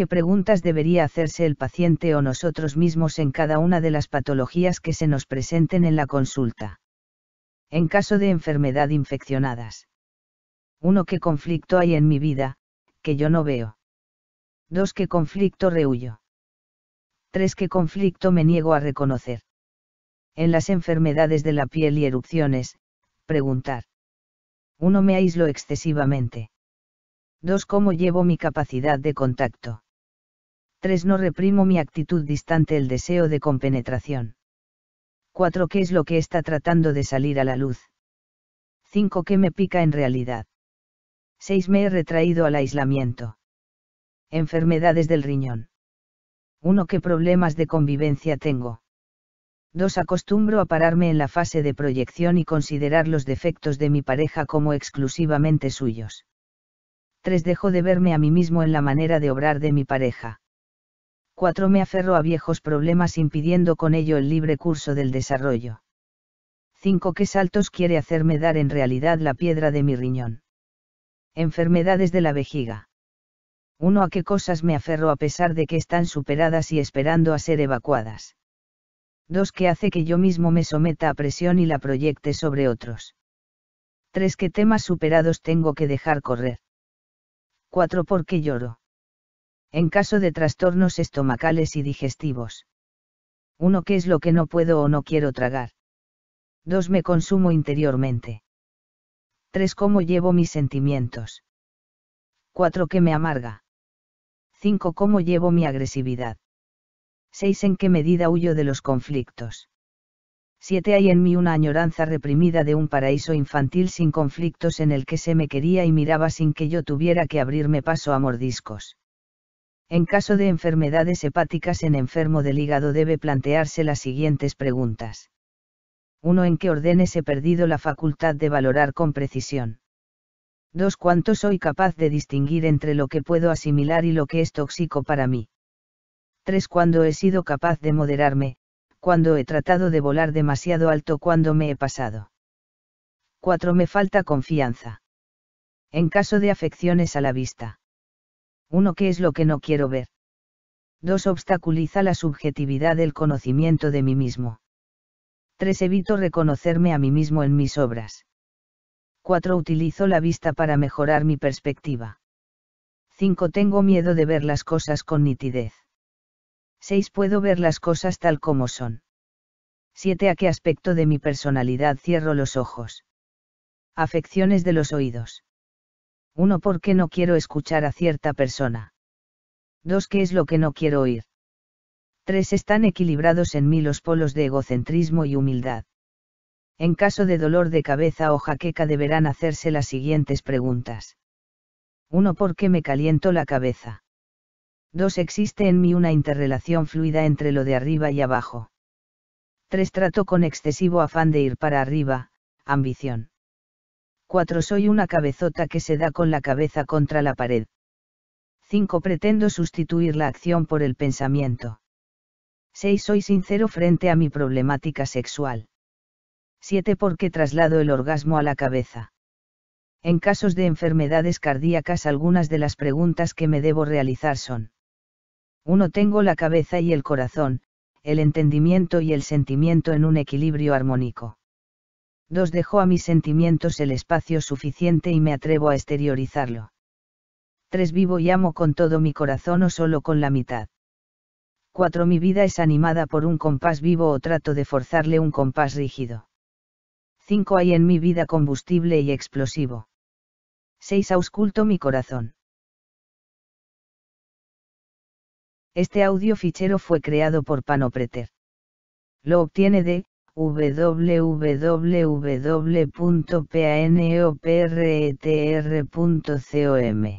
qué preguntas debería hacerse el paciente o nosotros mismos en cada una de las patologías que se nos presenten en la consulta. En caso de enfermedad infeccionadas. 1. ¿Qué conflicto hay en mi vida, que yo no veo? 2. ¿Qué conflicto rehuyo? 3. ¿Qué conflicto me niego a reconocer? En las enfermedades de la piel y erupciones, preguntar. 1. Me aíslo excesivamente. 2. ¿Cómo llevo mi capacidad de contacto? 3. No reprimo mi actitud distante el deseo de compenetración. 4. ¿Qué es lo que está tratando de salir a la luz? 5. ¿Qué me pica en realidad? 6. Me he retraído al aislamiento. Enfermedades del riñón. 1. ¿Qué problemas de convivencia tengo? 2. Acostumbro a pararme en la fase de proyección y considerar los defectos de mi pareja como exclusivamente suyos. 3. Dejo de verme a mí mismo en la manera de obrar de mi pareja. 4. Me aferro a viejos problemas impidiendo con ello el libre curso del desarrollo. 5. ¿Qué saltos quiere hacerme dar en realidad la piedra de mi riñón? Enfermedades de la vejiga. 1. ¿A qué cosas me aferro a pesar de que están superadas y esperando a ser evacuadas? 2. ¿Qué hace que yo mismo me someta a presión y la proyecte sobre otros? 3. ¿Qué temas superados tengo que dejar correr? 4. ¿Por qué lloro? en caso de trastornos estomacales y digestivos. 1. ¿Qué es lo que no puedo o no quiero tragar? 2. Me consumo interiormente. 3. ¿Cómo llevo mis sentimientos? 4. ¿Qué me amarga? 5. ¿Cómo llevo mi agresividad? 6. ¿En qué medida huyo de los conflictos? 7. Hay en mí una añoranza reprimida de un paraíso infantil sin conflictos en el que se me quería y miraba sin que yo tuviera que abrirme paso a mordiscos. En caso de enfermedades hepáticas en enfermo del hígado debe plantearse las siguientes preguntas. 1. ¿En qué órdenes he perdido la facultad de valorar con precisión? 2. ¿Cuánto soy capaz de distinguir entre lo que puedo asimilar y lo que es tóxico para mí? 3. ¿Cuándo he sido capaz de moderarme, cuando he tratado de volar demasiado alto cuando me he pasado? 4. Me falta confianza. En caso de afecciones a la vista. 1. ¿qué es lo que no quiero ver? 2. obstaculiza la subjetividad del conocimiento de mí mismo. 3. evito reconocerme a mí mismo en mis obras. 4. Utilizo la vista para mejorar mi perspectiva. 5. Tengo miedo de ver las cosas con nitidez. 6. Puedo ver las cosas tal como son. 7. ¿A qué aspecto de mi personalidad cierro los ojos? Afecciones de los oídos. Uno, porque no quiero escuchar a cierta persona. 2. qué es lo que no quiero oír. Tres, están equilibrados en mí los polos de egocentrismo y humildad. En caso de dolor de cabeza o jaqueca deberán hacerse las siguientes preguntas. 1. ¿Por qué me caliento la cabeza? 2. ¿Existe en mí una interrelación fluida entre lo de arriba y abajo? 3. Trato con excesivo afán de ir para arriba, ambición. 4. Soy una cabezota que se da con la cabeza contra la pared. 5. Pretendo sustituir la acción por el pensamiento. 6. Soy sincero frente a mi problemática sexual. 7. Porque traslado el orgasmo a la cabeza. En casos de enfermedades cardíacas algunas de las preguntas que me debo realizar son. 1. Tengo la cabeza y el corazón, el entendimiento y el sentimiento en un equilibrio armónico. 2. Dejo a mis sentimientos el espacio suficiente y me atrevo a exteriorizarlo. 3. Vivo y amo con todo mi corazón o solo con la mitad. 4. Mi vida es animada por un compás vivo o trato de forzarle un compás rígido. 5. Hay en mi vida combustible y explosivo. 6. Ausculto mi corazón. Este audio fichero fue creado por Panopreter. Lo obtiene de www.panoprtr.com